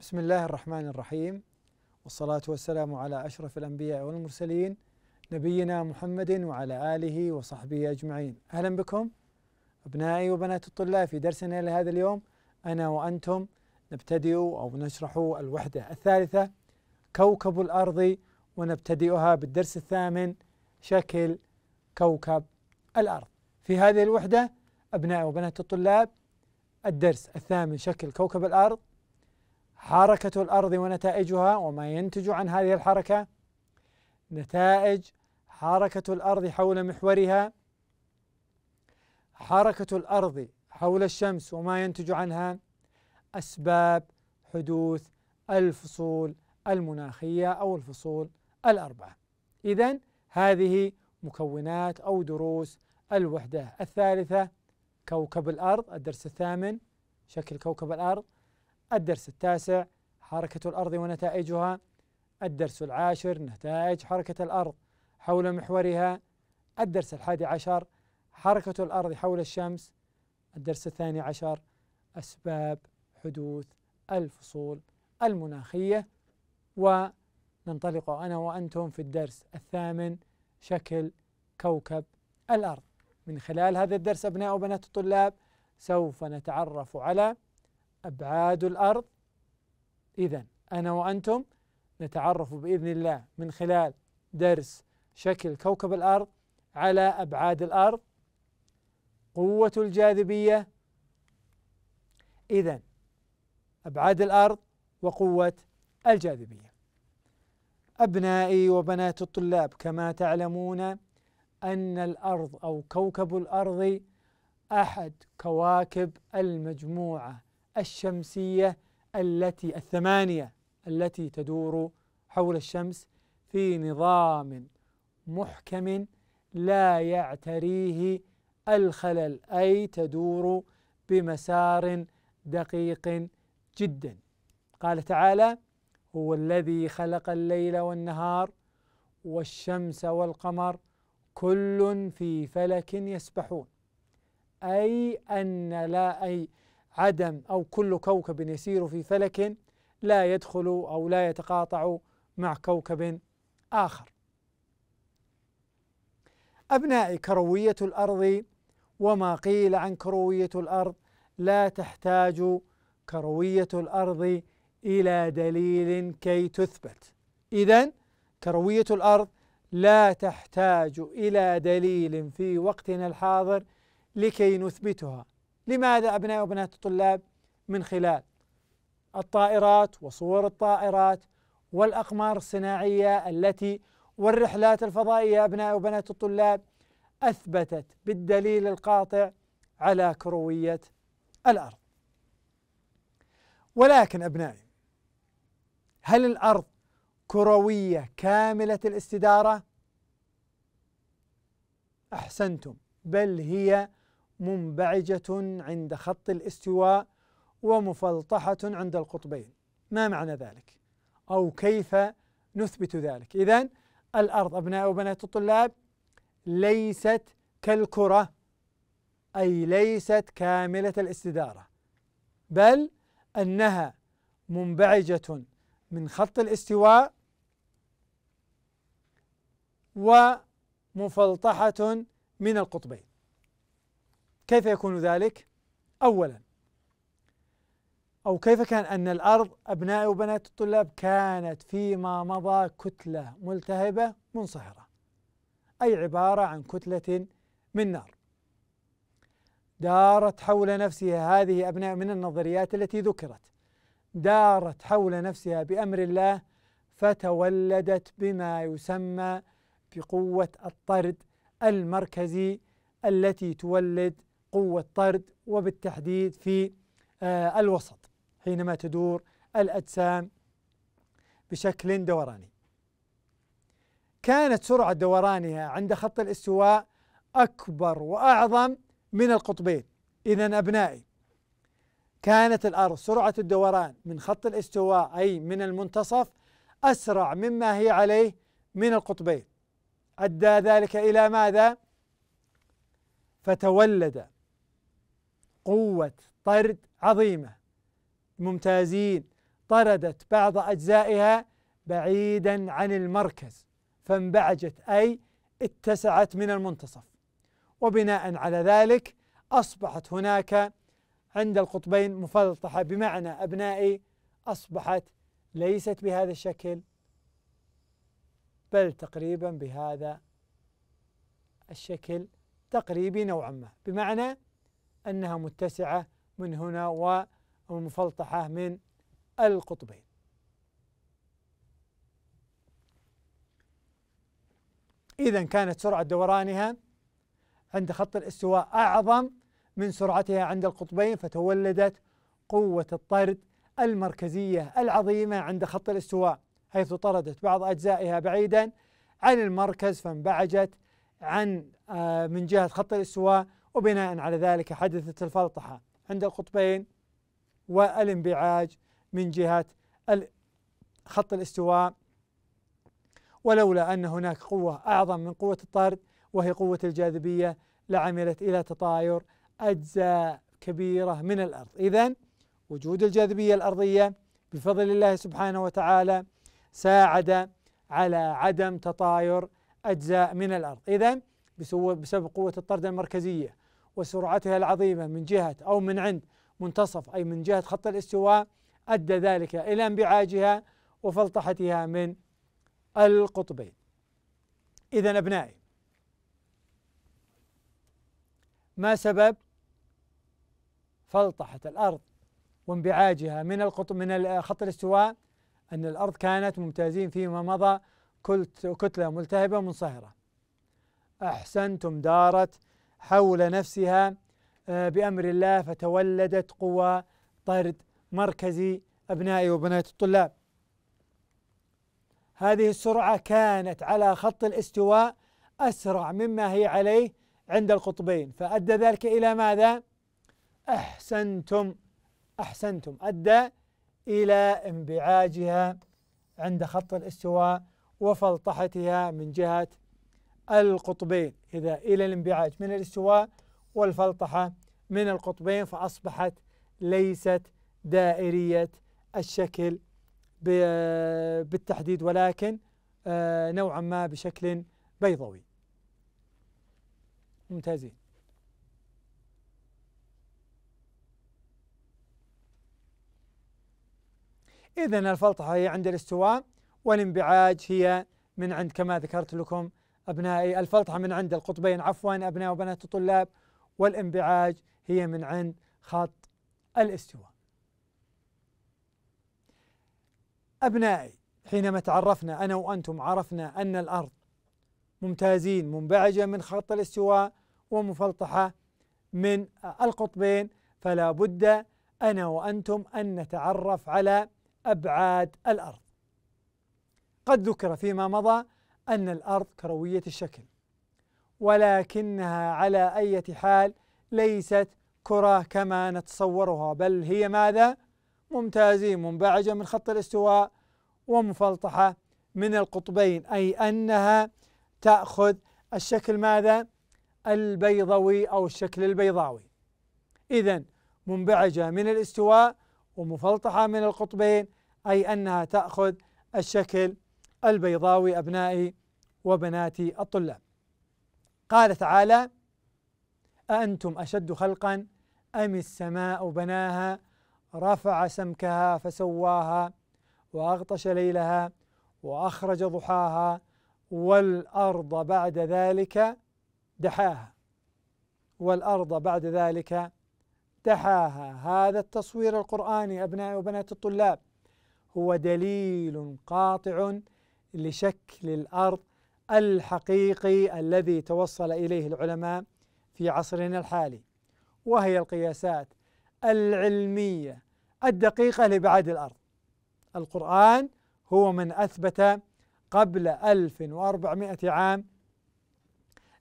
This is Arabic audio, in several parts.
بسم الله الرحمن الرحيم والصلاة والسلام على أشرف الأنبياء والمرسلين نبينا محمد وعلى آله وصحبه أجمعين أهلا بكم أبنائي وبنات الطلاب في درسنا لهذا اليوم أنا وأنتم نبتدئ أو نشرح الوحدة الثالثة كوكب الأرض ونبتدئها بالدرس الثامن شكل كوكب الأرض في هذه الوحدة أبنائي وبنات الطلاب الدرس الثامن شكل كوكب الأرض حركة الأرض ونتائجها وما ينتج عن هذه الحركة نتائج حركة الأرض حول محورها حركة الأرض حول الشمس وما ينتج عنها أسباب حدوث الفصول المناخية أو الفصول الأربعة إذا هذه مكونات أو دروس الوحدة الثالثة كوكب الأرض الدرس الثامن شكل كوكب الأرض الدرس التاسع حركة الأرض ونتائجها الدرس العاشر نتائج حركة الأرض حول محورها الدرس الحادي عشر حركة الأرض حول الشمس الدرس الثاني عشر أسباب حدوث الفصول المناخية وننطلق أنا وأنتم في الدرس الثامن شكل كوكب الأرض من خلال هذا الدرس أبناء وبنات الطلاب سوف نتعرف على أبعاد الأرض إذا أنا وأنتم نتعرف بإذن الله من خلال درس شكل كوكب الأرض على أبعاد الأرض قوة الجاذبية إذا أبعاد الأرض وقوة الجاذبية أبنائي وبنات الطلاب كما تعلمون أن الأرض أو كوكب الأرض أحد كواكب المجموعة الشمسية التي الثمانية التي تدور حول الشمس في نظام محكم لا يعتريه الخلل أي تدور بمسار دقيق جدا قال تعالى هو الذي خلق الليل والنهار والشمس والقمر كل في فلك يسبحون أي أن لا أي عدم أو كل كوكب يسير في فلك لا يدخل أو لا يتقاطع مع كوكب آخر أبنائي كروية الأرض وما قيل عن كروية الأرض لا تحتاج كروية الأرض إلى دليل كي تثبت إذا كروية الأرض لا تحتاج إلى دليل في وقتنا الحاضر لكي نثبتها لماذا أبناء وبنات الطلاب من خلال الطائرات وصور الطائرات والأقمار الصناعية التي والرحلات الفضائية أبناء وبنات الطلاب أثبتت بالدليل القاطع على كروية الأرض ولكن أبنائي هل الأرض كروية كاملة الاستدارة؟ أحسنتم بل هي منبعجة عند خط الاستواء ومفلطحة عند القطبين ما معنى ذلك؟ أو كيف نثبت ذلك؟ إذا الأرض أبناء وبنات الطلاب ليست كالكرة أي ليست كاملة الاستدارة بل أنها منبعجة من خط الاستواء ومفلطحة من القطبين كيف يكون ذلك؟ أولا أو كيف كان أن الأرض أبناء وبنات الطلاب كانت فيما مضى كتلة ملتهبة منصهرة أي عبارة عن كتلة من نار دارت حول نفسها هذه أبناء من النظريات التي ذكرت دارت حول نفسها بأمر الله فتولدت بما يسمى بقوة الطرد المركزي التي تولد قوة طرد وبالتحديد في آه، الوسط حينما تدور الأجسام بشكل دوراني كانت سرعة دورانها عند خط الاستواء أكبر وأعظم من القطبين إذا أبنائي كانت الأرض سرعة الدوران من خط الاستواء أي من المنتصف أسرع مما هي عليه من القطبين أدى ذلك إلى ماذا؟ فتولد قوة طرد عظيمة ممتازين طردت بعض أجزائها بعيدا عن المركز فانبعجت أي اتسعت من المنتصف وبناء على ذلك أصبحت هناك عند القطبين مفلطحة بمعنى أبنائي أصبحت ليست بهذا الشكل بل تقريبا بهذا الشكل تقريبي نوعا ما بمعنى أنها متسعة من هنا ومفلطحة من القطبين إذا كانت سرعة دورانها عند خط الاستواء أعظم من سرعتها عند القطبين فتولدت قوة الطرد المركزية العظيمة عند خط الاستواء حيث طردت بعض أجزائها بعيدا عن المركز فانبعجت عن آه، من جهة خط الاستواء وبناء على ذلك حدثت الفلطحة عند القطبين والانبعاج من جهة خط الاستواء ولولا أن هناك قوة أعظم من قوة الطرد وهي قوة الجاذبية لعملت إلى تطاير أجزاء كبيرة من الأرض إذا وجود الجاذبية الأرضية بفضل الله سبحانه وتعالى ساعد على عدم تطاير أجزاء من الأرض إذا بسبب قوة الطرد المركزية وسرعتها العظيمة من جهة أو من عند منتصف أي من جهة خط الاستواء أدى ذلك إلى انبعاجها وفلطحتها من القطبين إذا أبنائي ما سبب فلطحة الأرض وانبعاجها من القطب من خط الاستواء أن الأرض كانت ممتازين فيما مضى كتلة ملتهبة منصهرة أحسنتم دارت حول نفسها آه، بأمر الله فتولدت قوى طرد مركزي أبنائي وبنات الطلاب هذه السرعة كانت على خط الاستواء أسرع مما هي عليه عند القطبين فأدى ذلك إلى ماذا؟ أحسنتم أحسنتم أدى إلى انبعاجها عند خط الاستواء وفلطحتها من جهة القطبين إذا إلى الانبعاج من الاستواء والفلطحة من القطبين فأصبحت ليست دائرية الشكل بالتحديد ولكن آه، نوعا ما بشكل بيضوي ممتازين إذا الفلطحة هي عند الاستواء والانبعاج هي من عند كما ذكرت لكم أبنائي الفضحة من عند القطبين عفوا أبناء وبنات الطلاب والانبعاج هي من عند خط الاستواء أبنائي حينما تعرفنا أنا وأنتم عرفنا أن الأرض ممتازين منبعجة من خط الاستواء ومفلطحة من القطبين فلا بد أنا وأنتم أن نتعرف على أبعاد الأرض قد ذكر فيما مضى أن الأرض كروية الشكل ولكنها على أي حال ليست كرة كما نتصورها بل هي ماذا؟ ممتازة منبعجة من خط الاستواء ومفلطحة من القطبين أي أنها تأخذ الشكل ماذا؟ البيضوي أو الشكل البيضاوي إذا منبعجة من الاستواء ومفلطحة من القطبين أي أنها تأخذ الشكل البيضاوي أبنائي وبناتي الطلاب قال تعالى أأنتم أشد خلقا أم السماء بناها رفع سمكها فسواها وأغطش ليلها وأخرج ضحاها والأرض بعد ذلك دحاها والأرض بعد ذلك دحاها هذا التصوير القرآني أبنائي وبنات الطلاب هو دليل قاطع لشكل الارض الحقيقي الذي توصل اليه العلماء في عصرنا الحالي وهي القياسات العلميه الدقيقه لابعاد الارض القران هو من اثبت قبل 1400 عام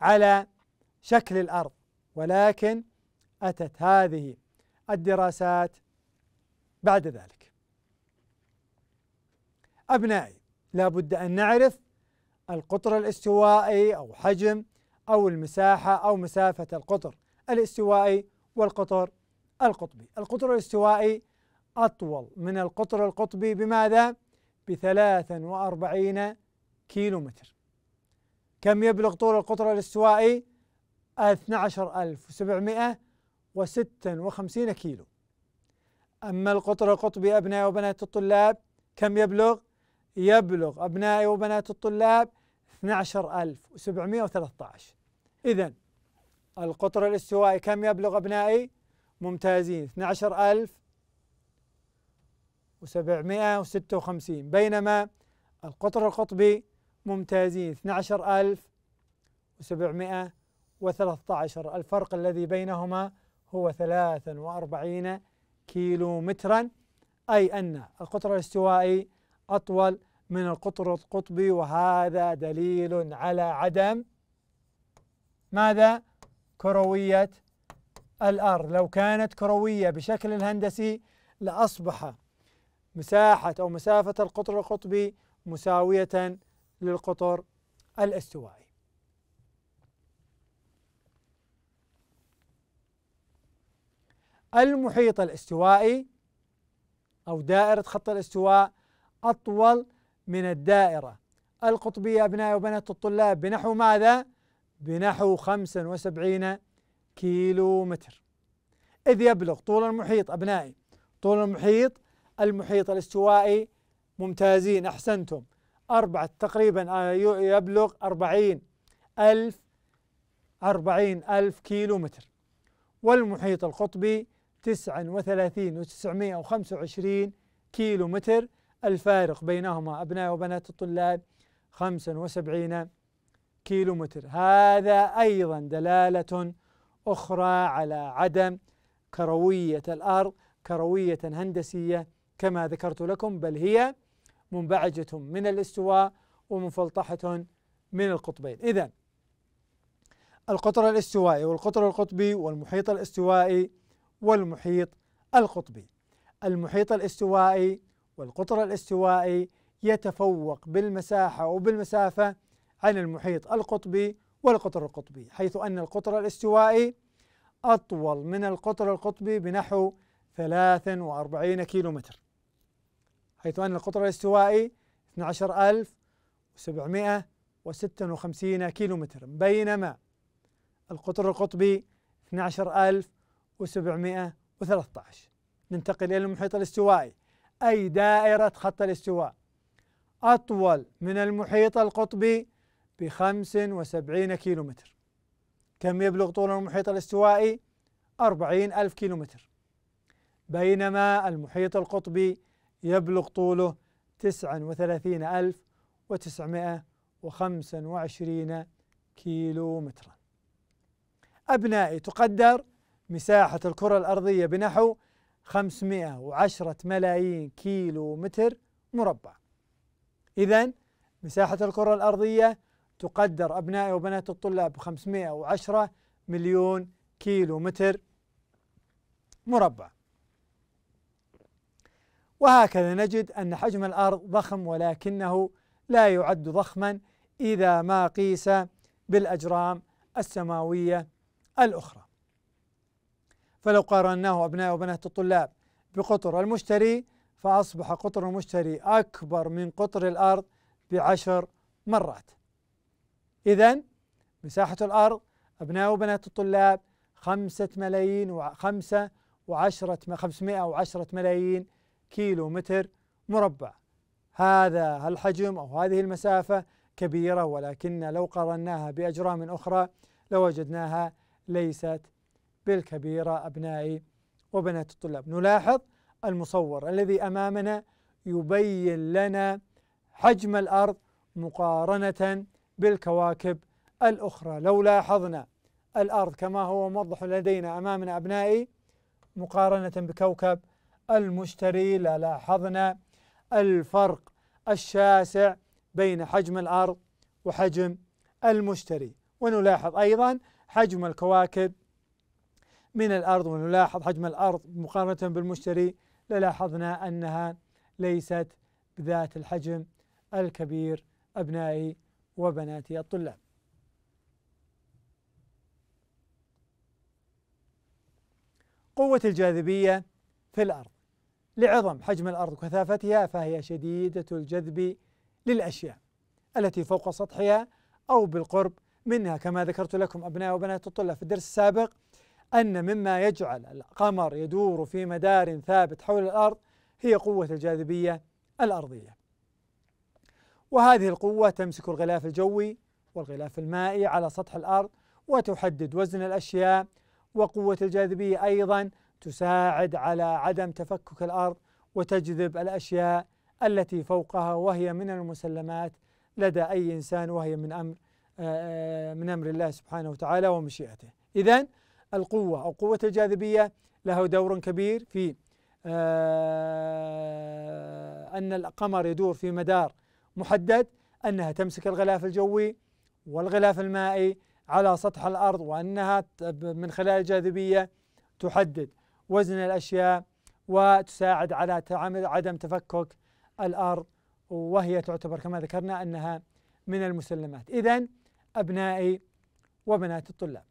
على شكل الارض ولكن اتت هذه الدراسات بعد ذلك ابنائي لا بد أن نعرف القطر الاستوائي أو حجم أو المساحة أو مسافة القطر الاستوائي والقطر القطبي القطر الاستوائي أطول من القطر القطبي بماذا؟ بثلاثا وأربعين كيلو متر كم يبلغ طول القطر الاستوائي؟ 12756 كيلو أما القطر القطبي أبناء وبنات الطلاب كم يبلغ؟ يبلغ أبنائي وبنات الطلاب 12713 إذا القطر الاستوائي كم يبلغ أبنائي؟ ممتازين 12756 بينما القطر القطبي ممتازين 12713 الفرق الذي بينهما هو 43 كيلو مترا أي أن القطر الاستوائي أطول من القطر القطبي وهذا دليل على عدم ماذا؟ كروية الأرض لو كانت كروية بشكل هندسي لأصبح مساحة أو مسافة القطر القطبي مساوية للقطر الاستوائي المحيط الاستوائي أو دائرة خط الاستواء أطول من الدائرة القطبية أبناء وبنات الطلاب بنحو ماذا؟ بنحو 75 كيلو متر إذ يبلغ طول المحيط أبنائي طول المحيط المحيط الاستوائي ممتازين أحسنتم أربعة تقريبا آه، يبلغ أربعين ألف أربعين ألف كيلو متر والمحيط القطبي تسعة وثلاثين وتسعمائة وخمسة وعشرين كيلو متر الفارق بينهما أبناء وبنات الطلاب 75 كيلو متر هذا أيضا دلالة أخرى على عدم كروية الأرض كروية هندسية كما ذكرت لكم بل هي منبعجة من الاستواء ومنفلطحة من القطبين إذا القطر الاستوائي والقطر القطبي والمحيط الاستوائي والمحيط القطبي المحيط الاستوائي والقطر الاستوائي يتفوق بالمساحة وبالمسافة عن المحيط القطبي والقطر القطبي حيث أن القطر الاستوائي أطول من القطر القطبي بنحو 43 كيلو متر حيث أن القطر الاستوائي 12756 كيلو متر بينما القطر القطبي 12713 ننتقل إلى المحيط الاستوائي أي دائرة خط الاستواء أطول من المحيط القطبي بخمس وسبعين كيلو متر كم يبلغ طول المحيط الاستوائي؟ أربعين ألف كيلو متر بينما المحيط القطبي يبلغ طوله تسعا وثلاثين ألف وتسعمائة وخمسة وعشرين كيلو متر أبنائي تقدر مساحة الكرة الأرضية بنحو 510 ملايين كيلو متر مربع إذا مساحة الكرة الأرضية تقدر أبنائي وبنات الطلاب 510 مليون كيلو متر مربع وهكذا نجد أن حجم الأرض ضخم ولكنه لا يعد ضخما إذا ما قيس بالأجرام السماوية الأخرى فلو قارناه أبناء وبنات الطلاب بقطر المشتري فأصبح قطر المشتري أكبر من قطر الأرض بعشر مرات إذا مساحة الأرض أبناء وبنات الطلاب خمسة ملايين وخمسة وعشرة خمسمائة وعشرة ملايين كيلو متر مربع هذا الحجم أو هذه المسافة كبيرة ولكن لو قارناها بأجرام أخرى لوجدناها ليست بالكبيرة أبنائي وبنات الطلاب نلاحظ المصور الذي أمامنا يبين لنا حجم الأرض مقارنة بالكواكب الأخرى لو لاحظنا الأرض كما هو موضح لدينا أمامنا أبنائي مقارنة بكوكب المشتري لاحظنا الفرق الشاسع بين حجم الأرض وحجم المشتري ونلاحظ أيضا حجم الكواكب من الأرض ونلاحظ حجم الأرض مقارنة بالمشتري للاحظنا أنها ليست بذات الحجم الكبير أبنائي وبناتي الطلاب قوة الجاذبية في الأرض لعظم حجم الأرض وكثافتها فهي شديدة الجذب للأشياء التي فوق سطحها أو بالقرب منها كما ذكرت لكم أبناء وبنات الطلاب في الدرس السابق أن مما يجعل القمر يدور في مدار ثابت حول الأرض هي قوة الجاذبية الأرضية وهذه القوة تمسك الغلاف الجوي والغلاف المائي على سطح الأرض وتحدد وزن الأشياء وقوة الجاذبية أيضا تساعد على عدم تفكك الأرض وتجذب الأشياء التي فوقها وهي من المسلمات لدى أي إنسان وهي من أمر آه، آه، من أمر الله سبحانه وتعالى ومشيئته إذا القوة أو قوة الجاذبية له دور كبير في آه، أن القمر يدور في مدار محدد أنها تمسك الغلاف الجوي والغلاف المائي على سطح الأرض وأنها من خلال الجاذبية تحدد وزن الأشياء وتساعد على عدم تفكك الأرض وهي تعتبر كما ذكرنا أنها من المسلمات إذا أبنائي وبنات الطلاب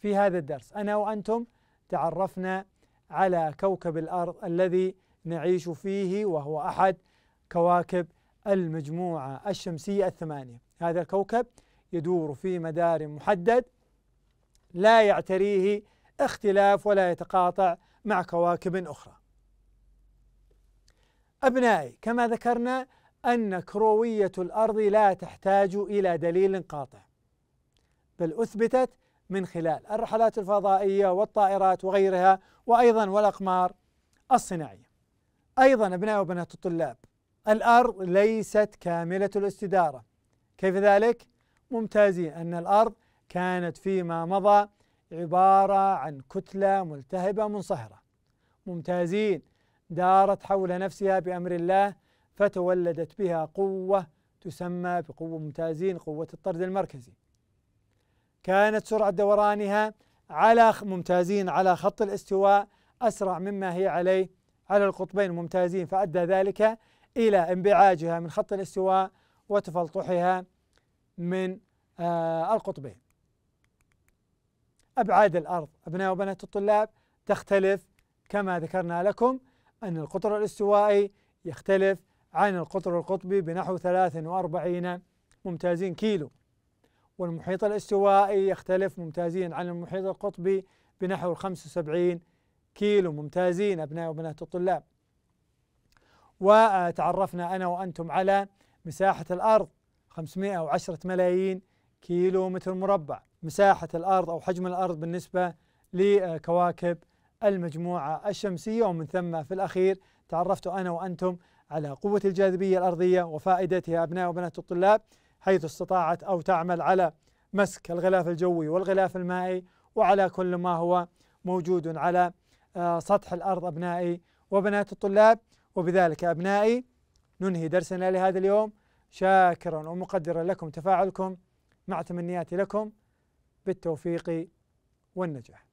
في هذا الدرس انا وانتم تعرفنا على كوكب الارض الذي نعيش فيه وهو احد كواكب المجموعه الشمسيه الثمانيه هذا الكوكب يدور في مدار محدد لا يعتريه اختلاف ولا يتقاطع مع كواكب اخرى ابنائي كما ذكرنا ان كرويه الارض لا تحتاج الى دليل قاطع بل اثبتت من خلال الرحلات الفضائية والطائرات وغيرها وأيضا والأقمار الصناعية أيضا أبناء وبنات الطلاب الأرض ليست كاملة الاستدارة كيف ذلك؟ ممتازين أن الأرض كانت فيما مضى عبارة عن كتلة ملتهبة منصهرة ممتازين دارت حول نفسها بأمر الله فتولدت بها قوة تسمى بقوة ممتازين قوة الطرد المركزي كانت سرعة دورانها على ممتازين على خط الاستواء أسرع مما هي عليه على القطبين ممتازين فأدى ذلك إلى انبعاجها من خط الاستواء وتفلطحها من آه القطبين أبعاد الأرض أبناء وبنات الطلاب تختلف كما ذكرنا لكم أن القطر الاستوائي يختلف عن القطر القطبي بنحو 43 ممتازين كيلو والمحيط الاستوائي يختلف ممتازين عن المحيط القطبي بنحو 75 كيلو ممتازين أبناء وبنات الطلاب وتعرفنا أنا وأنتم على مساحة الأرض 510 ملايين كيلو متر مربع مساحة الأرض أو حجم الأرض بالنسبة لكواكب المجموعة الشمسية ومن ثم في الأخير تعرفت أنا وأنتم على قوة الجاذبية الأرضية وفائدتها أبناء وبنات الطلاب حيث استطاعت أو تعمل على مسك الغلاف الجوي والغلاف المائي وعلى كل ما هو موجود على آه، سطح الأرض أبنائي وبنات الطلاب وبذلك أبنائي ننهي درسنا لهذا اليوم شاكرا ومقدرا لكم تفاعلكم مع تمنياتي لكم بالتوفيق والنجاح